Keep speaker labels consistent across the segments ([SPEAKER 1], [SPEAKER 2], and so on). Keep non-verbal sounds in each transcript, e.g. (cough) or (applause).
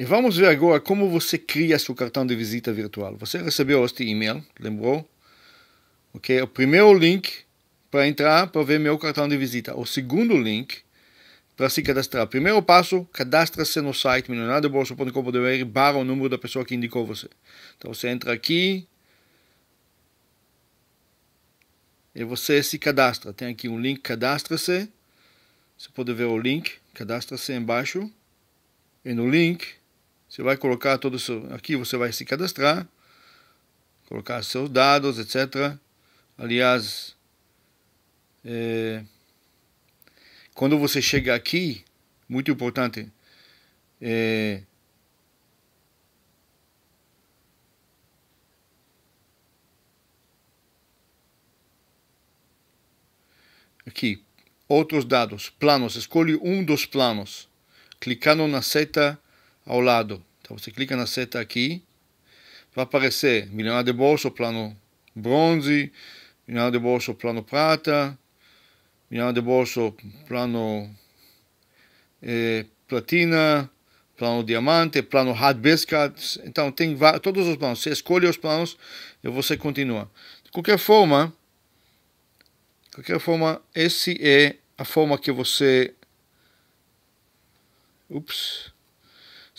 [SPEAKER 1] E vamos ver agora como você cria seu cartão de visita virtual. Você recebeu este e-mail, lembrou? Ok, é o primeiro link para entrar para ver meu cartão de visita. O segundo link para se cadastrar. Primeiro passo, cadastra-se no site milionadobolsa.com.br barra o número da pessoa que indicou você. Então você entra aqui e você se cadastra. Tem aqui um link, cadastra-se. Você pode ver o link, cadastra-se embaixo. E no link você vai colocar todo seu, aqui você vai se cadastrar, colocar seus dados, etc. Aliás, é, quando você chega aqui, muito importante, é, aqui, outros dados, planos, escolhe um dos planos, clicando na seta ao lado. Então você clica na seta aqui, vai aparecer milionário de bolso, plano bronze, milionário de bolso, plano prata, milionário de bolso, plano eh, platina, plano diamante, plano hard biscuit. Então tem todos os planos. Você escolhe os planos e você continua. De qualquer forma, de qualquer forma, esse é a forma que você. Ups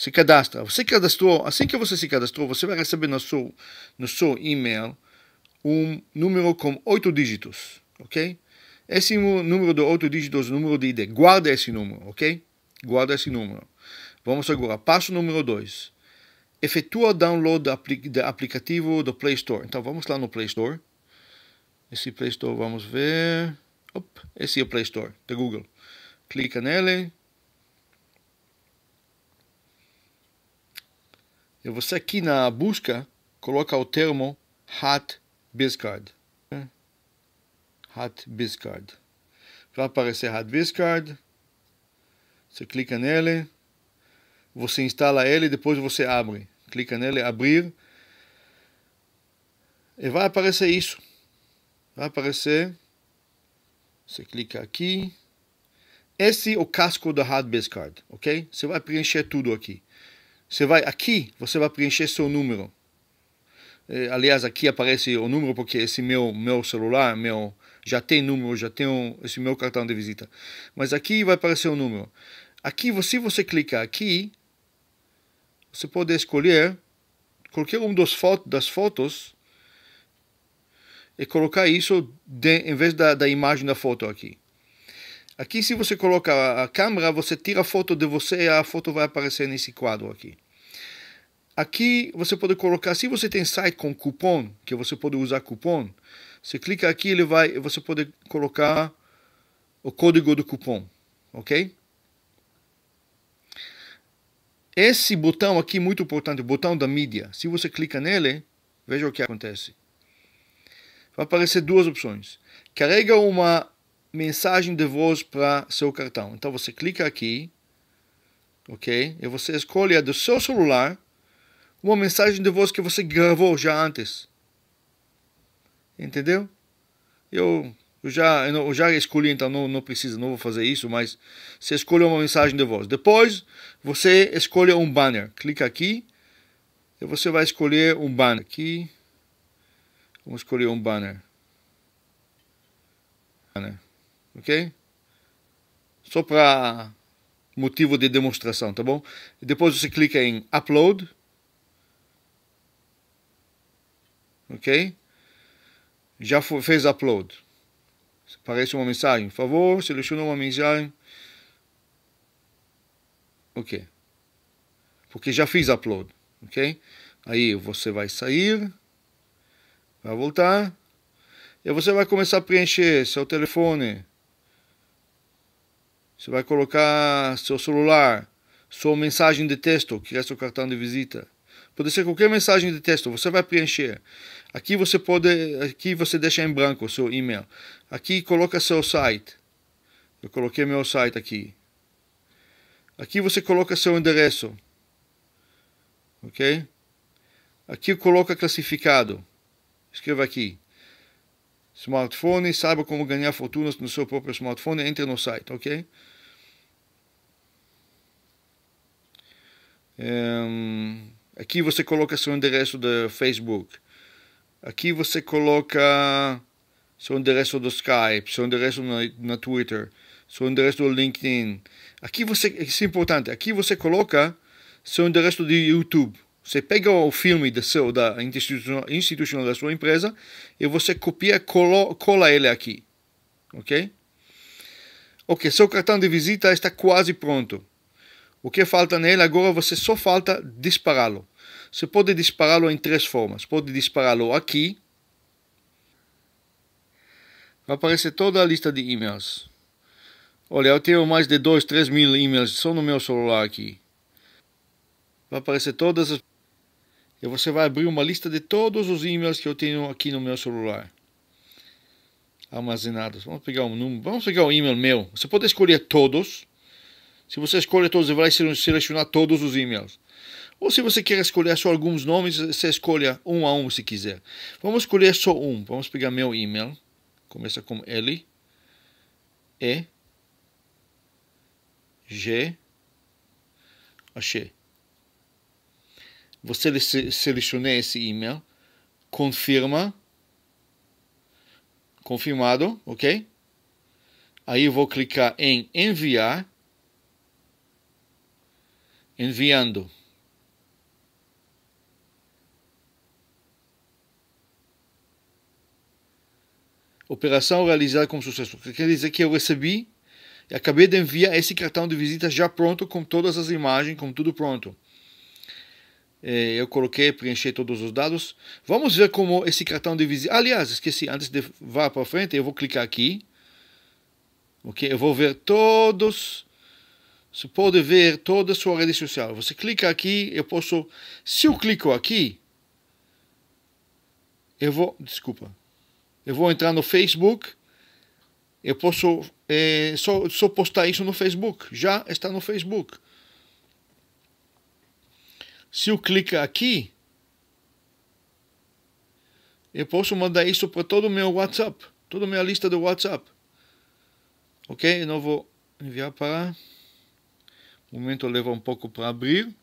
[SPEAKER 1] se cadastra. Você cadastrou, assim que você se cadastrou, você vai receber no seu, no seu e-mail um número com oito dígitos, ok? Esse número de oito dígitos o número de ID. Guarda esse número, ok? Guarda esse número. Vamos agora. Passo número dois. Efetua o download do, aplicativo do Play Store. Então vamos lá no Play Store. Esse Play Store, vamos ver. Op, esse é o Play Store da Google. Clica nele E você aqui na busca coloca o termo Hat Biscard. Hat Biscard. Vai aparecer Hat Biscard. Você clica nele. Você instala ele depois você abre. Clica nele, abrir. E vai aparecer isso. Vai aparecer. Você clica aqui. Esse é o casco da Hard bizcard ok? Você vai preencher tudo aqui. Você vai aqui, você vai preencher seu número. É, aliás, aqui aparece o número porque esse meu meu celular, meu já tem número, já tem esse meu cartão de visita. Mas aqui vai aparecer o número. Aqui, se você clicar aqui, você pode escolher qualquer um dos foto, das fotos e colocar isso de, em vez da, da imagem da foto aqui. Aqui, se você coloca a câmera, você tira a foto de você e a foto vai aparecer nesse quadro aqui. Aqui você pode colocar, se você tem site com cupom, que você pode usar cupom, você clica aqui, ele vai, você pode colocar o código do cupom, ok? Esse botão aqui muito importante, o botão da mídia. Se você clica nele, veja o que acontece. Vai aparecer duas opções. Carrega uma mensagem de voz para seu cartão. Então você clica aqui, ok? E você escolhe a do seu celular uma mensagem de voz que você gravou já antes. Entendeu? Eu, eu já, eu, já escolhi, então não, não precisa, não vou fazer isso, mas você escolhe uma mensagem de voz. Depois, você escolhe um banner. Clica aqui e você vai escolher um banner. Aqui, vamos escolher um banner. Banner, ok? Só para motivo de demonstração, tá bom? Depois você clica em Upload. ok? Já foi, fez upload. Aparece uma mensagem, por favor, seleciona uma mensagem. Ok. Porque já fiz upload, ok? Aí você vai sair, vai voltar, e você vai começar a preencher seu telefone. Você vai colocar seu celular, sua mensagem de texto, que é seu cartão de visita. Pode ser qualquer mensagem de texto, você vai preencher. Aqui você pode, aqui você deixa em branco o seu e-mail. Aqui coloca seu site. Eu coloquei meu site aqui. Aqui você coloca seu endereço. OK? Aqui coloca classificado. Escreva aqui. Smartphone, saiba como ganhar fortunas no seu próprio smartphone, entre no site, ok? Um... Ehm, Aqui você coloca seu endereço do Facebook. Aqui você coloca seu endereço do Skype, seu endereço na, na Twitter, seu endereço do LinkedIn. Aqui você, isso é importante, aqui você coloca seu endereço do YouTube. Você pega o filme da, seu, da institucional da sua empresa e você copia e colo, cola ele aqui. Ok? Ok, seu cartão de visita está quase pronto. O que falta nele agora, você só falta dispará-lo. Você pode dispará-lo em três formas. Pode dispará-lo aqui. Vai aparecer toda a lista de e-mails. Olha, eu tenho mais de 2, 3 mil e-mails só no meu celular aqui. Vai aparecer todas as... E você vai abrir uma lista de todos os e-mails que eu tenho aqui no meu celular. Armazenados. Vamos pegar um número. Vamos pegar o um e-mail meu. Você pode escolher todos. Se você escolhe todos, vai selecionar todos os e-mails. Ou se você quer escolher só alguns nomes, você escolha um a um se quiser. Vamos escolher só um. Vamos pegar meu e-mail. Começa com L. E. G. Achei. Você seleciona esse e-mail. Confirma. Confirmado, ok? Aí eu vou clicar em enviar enviando. Operação realizada com sucesso. Quer dizer que eu recebi e acabei de enviar esse cartão de visita já pronto, com todas as imagens, com tudo pronto. É, eu coloquei, preenchi todos os dados. Vamos ver como esse cartão de visita. Aliás, esqueci, antes de vá para frente, eu vou clicar aqui. Ok, eu vou ver todos você pode ver toda a sua rede social. Você clica aqui, eu posso. Se eu clico aqui, eu vou. Desculpa. Eu vou entrar no Facebook. Eu posso é, só, só postar isso no Facebook. Já está no Facebook. Se eu clicar aqui, eu posso mandar isso para todo o meu WhatsApp, toda a minha lista do WhatsApp. Ok? Eu não vou enviar para. O momento leva um pouco para abrir.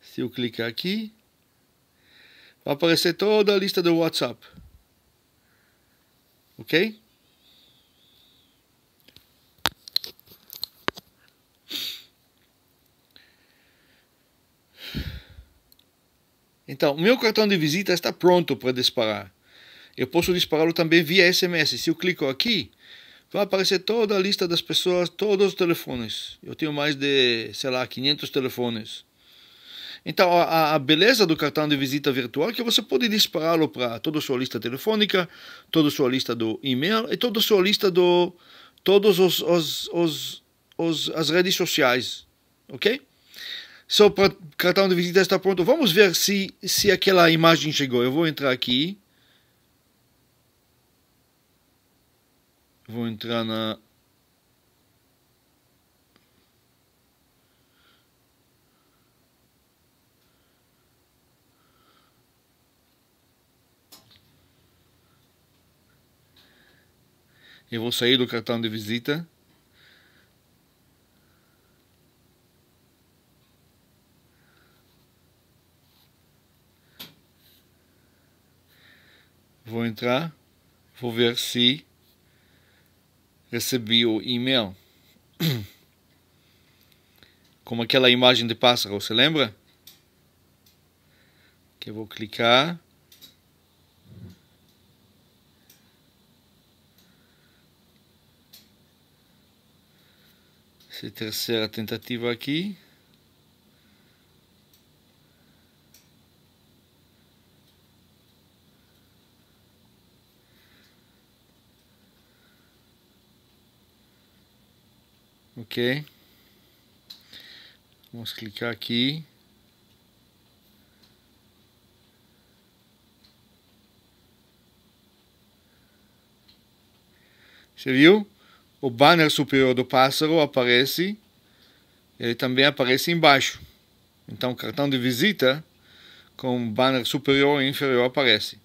[SPEAKER 1] Se eu clicar aqui, vai aparecer toda a lista do WhatsApp. Ok? Então, o meu cartão de visita está pronto para disparar. Eu posso dispará-lo também via SMS. Se eu clico aqui, vai aparecer toda a lista das pessoas, todos os telefones. Eu tenho mais de, sei lá, 500 telefones. Então, a, a beleza do cartão de visita virtual é que você pode dispará-lo para toda a sua lista telefônica, toda a sua lista do e-mail e toda a sua lista do. todas os, os, os, os, as redes sociais. Ok? Só para cartão de visita está pronto. Vamos ver se, se aquela imagem chegou. Eu vou entrar aqui. Vou entrar na. Eu vou sair do cartão de visita. Vou entrar, vou ver se recebi o e-mail. (clears throat) Como aquela imagem de pássaro, você lembra? Que eu vou clicar. Essa terceira tentativa aqui. ok? Vamos clicar aqui. Você viu? O banner superior do pássaro aparece, ele também aparece embaixo. Então, cartão de visita com banner superior e inferior aparece.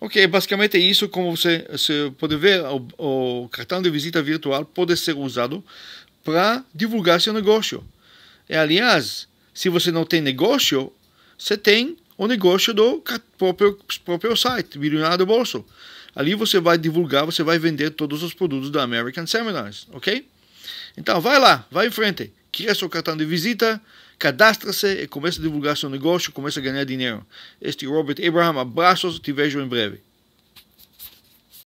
[SPEAKER 1] Ok, basicamente é isso. Como você, você pode ver, o, o, cartão de visita virtual pode ser usado para divulgar seu negócio. E, aliás, se você não tem negócio, você tem o negócio do próprio, próprio site, Bilionário do Bolso. Ali você vai divulgar, você vai vender todos os produtos da American Seminars, ok? Então, vai lá, vai em frente, cria seu cartão de visita, cadastra-se e começa a divulgar seu negócio, começa a ganhar dinheiro. Este é Robert Abraham, abraços, te vejo em breve.